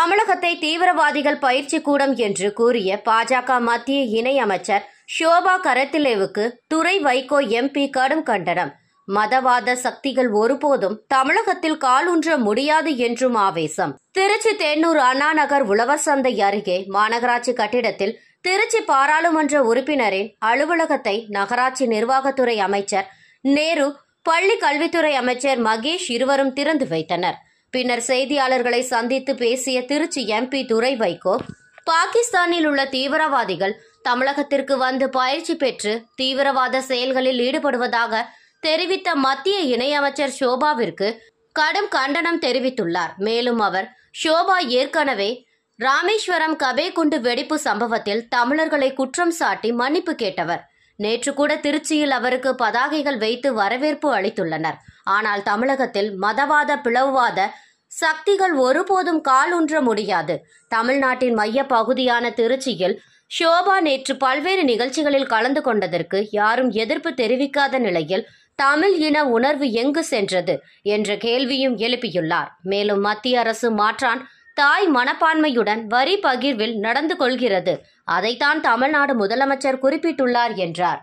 தமிழகத்தை தீவிரவாதிகள் பயிற்சி கூடம் என்று கூறிய பாஜக மத்திய இணையமைச்சர் ஷோபா கரத்திலேவுக்கு துறை வைகோ எம்பி கடும் கண்டனம் மதவாத சக்திகள் ஒருபோதும் தமிழகத்தில் காலூன்ற முடியாது என்றும் ஆவேசம் திருச்சி தென்னூர் அண்ணாநகர் உழவர் சந்தை அருகே மாநகராட்சி கட்டிடத்தில் திருச்சி பாராளுமன்ற உறுப்பினரின் அலுவலகத்தை நகராட்சி நிர்வாகத்துறை அமைச்சர் நேரு பள்ளி கல்வித்துறை அமைச்சர் மகேஷ் இருவரும் திறந்து வைத்தனர் பின்னர் செய்தியாளர்களை சந்தித்து பேசிய திருச்சி எம்பி துரை வைகோ பாகிஸ்தானில் உள்ள தீவிரவாதிகள் தமிழகத்திற்கு வந்து பயிற்சி பெற்று தீவிரவாத செயல்களில் ஈடுபடுவதாக தெரிவித்த மத்திய இணையமைச்சர் ஷோபாவிற்கு கடும் கண்டனம் தெரிவித்துள்ளார் மேலும் அவர் ஷோபா ஏற்கனவே ராமேஸ்வரம் கபே குண்டு வெடிப்பு சம்பவத்தில் தமிழர்களை குற்றம் சாட்டி மன்னிப்பு கேட்டவர் நேற்று கூட திருச்சியில் அவருக்கு பதாகைகள் வைத்து வரவேற்பு அளித்துள்ளனர் ஆனால் தமிழகத்தில் மதவாத பிளவுவாத சக்திகள் ஒருபோதும் காலூன்ற முடியாது தமிழ்நாட்டின் மைய பகுதியான திருச்சியில் ஷோபா நேற்று பல்வேறு நிகழ்ச்சிகளில் கலந்து கொண்டதற்கு யாரும் எதிர்ப்பு தெரிவிக்காத நிலையில் தமிழ் இன உணர்வு எங்கு சென்றது என்ற கேள்வியும் எழுப்பியுள்ளார் மேலும் மத்திய அரசு மாற்றான் தாய் மனப்பான்மையுடன் வரி பகிர்வில் நடந்து கொள்கிறது அதைத்தான் தமிழ்நாடு முதலமைச்சர் குறிப்பிட்டுள்ளார் என்றார்